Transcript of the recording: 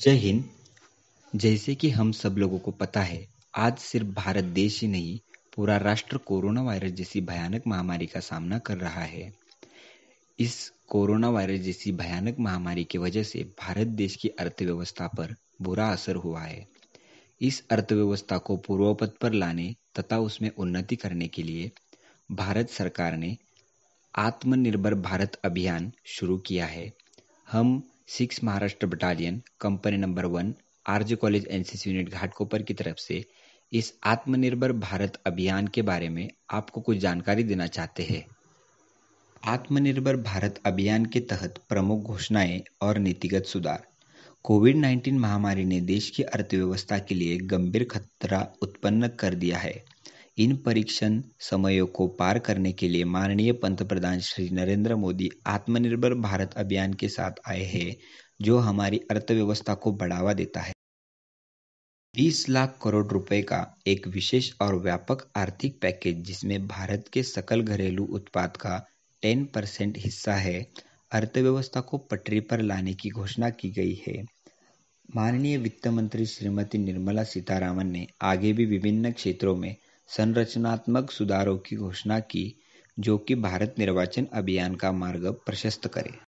जय हिंद जैसे कि हम सब लोगों को पता है आज सिर्फ भारत देश ही नहीं पूरा राष्ट्र कोरोना वायरस जैसी भयानक महामारी का सामना कर रहा है इस कोरोना वायरस जैसी भयानक महामारी की वजह से भारत देश की अर्थव्यवस्था पर बुरा असर हुआ है इस अर्थव्यवस्था को पूर्वपथ पर लाने तथा उसमें उन्नति करने के लिए भारत सरकार ने आत्मनिर्भर भारत अभियान शुरू किया है हम six Maharashtra battalion company number one RJ college NCC unit Ghatkopar की तरफ से इस आत्मनिर्भर भारत अभियान के बारे में आपको कुछ जानकारी देना चाहते हैं आत्मनिर्भर भारत अभियान के तहत प्रमुख घोषणाएं और नीतिगत सुधार कोविड 19 महामारी ने देश की अर्थव्यवस्था के लिए गंभीर खतरा उत्पन्न कर दिया है इन परीक्षण समयों को पार करने के लिए माननीय पंतप्रधान श्री नरेंद्र मोदी आत्मनिर्भर भारत अभियान के साथ आए हैं जो हमारी अर्थव्यवस्था को बढ़ावा देता है 20 लाख करोड़ रुपए का एक विशेष और व्यापक आर्थिक पैकेज जिसमें भारत के सकल घरेलू उत्पाद का 10 परसेंट हिस्सा है अर्थव्यवस्था को पटरी पर लाने की घोषणा की गई है माननीय वित्त मंत्री श्रीमती निर्मला सीतारामन ने आगे भी विभिन्न क्षेत्रों में संरचनात्मक सुधारों की घोषणा की जो कि भारत निर्वाचन अभियान का मार्ग प्रशस्त करे